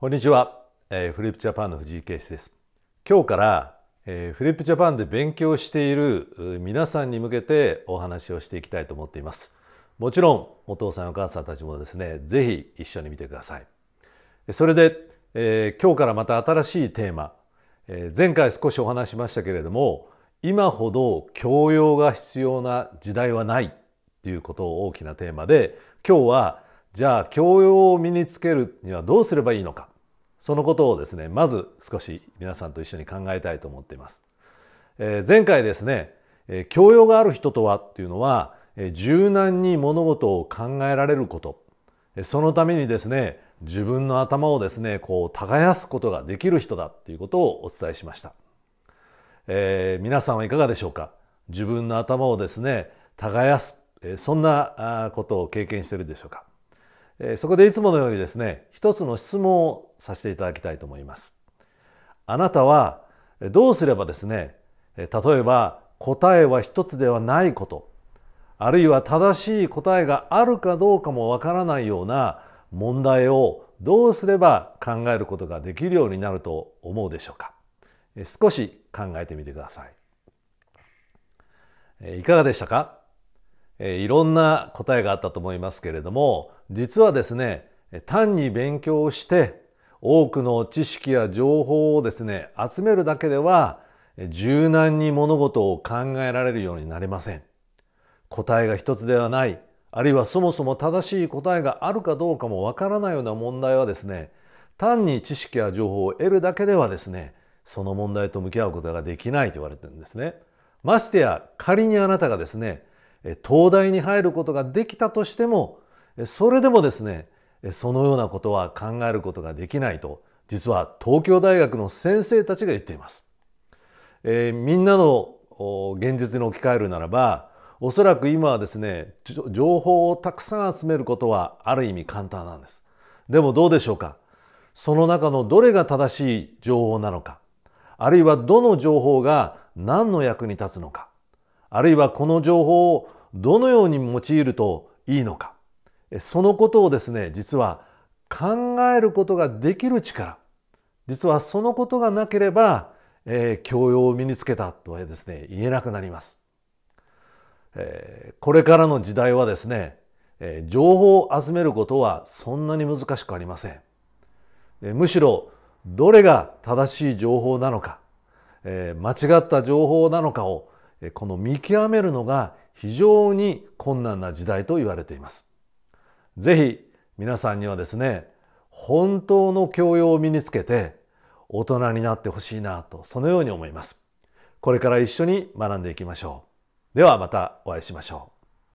こんにちは、えー、フリップジャパンの藤井圭司です今日から、えー、フリップジャパンで勉強している皆さんに向けてお話をしていきたいと思っていますもちろんお父さんお母さんたちもですねぜひ一緒に見てくださいそれで、えー、今日からまた新しいテーマ、えー、前回少しお話しましたけれども今ほど教養が必要な時代はないということを大きなテーマで今日はじゃあ教養を身につけるにはどうすればいいのかそのことをですねまず少し皆さんと一緒に考えたいと思っています。え前回ですね、え教養がある人とはっていうのは、え柔軟に物事を考えられることそのためにですね自分の頭をですねこう耕すことができる人だっていうことをお伝えしました、えー、皆さんはいかがでしょうか自分の頭をですね耕すそんなことを経験しているでしょうかそこでいつものようにですね一つの質問をさせていただきたいと思います。あなたはどうすればですね例えば答えは一つではないことあるいは正しい答えがあるかどうかもわからないような問題をどうすれば考えることができるようになると思うでしょうか少し考えてみてくださいいかがでしたかえいろんな答えがあったと思いますけれども実はですね単に勉強して多くの知識や情報をですね集めるだけでは柔軟に物事を考えられるようになれません答えが一つではないあるいはそもそも正しい答えがあるかどうかもわからないような問題はですね単に知識や情報を得るだけではですねその問題と向き合うことができないと言われてるんですねましてや仮にあなたがですね東大に入ることができたとしてもそれでもですねそのようなことは考えることができないと実は東京大学の先生たちが言っています。えー、みんなの現実に置き換えるならばおそらく今はですね情報をたくさん集めることはある意味簡単なんです。でもどうでしょうかその中のどれが正しい情報なのかあるいはどの情報が何の役に立つのかあるいはこの情報をどのように用いるといいのかそのことをですね実は考えることができる力実はそのことがなければ、えー、教養を身につけたとはですね言えなくなります、えー、これからの時代はですね、えー、情報を集めることはそんなに難しくありません、えー、むしろどれが正しい情報なのか、えー、間違った情報なのかをこの見極めるのが非常に困難な時代と言われています。ぜひ皆さんにはですね、本当の教養を身につけて大人になってほしいなと、そのように思います。これから一緒に学んでいきましょう。ではまたお会いしましょう。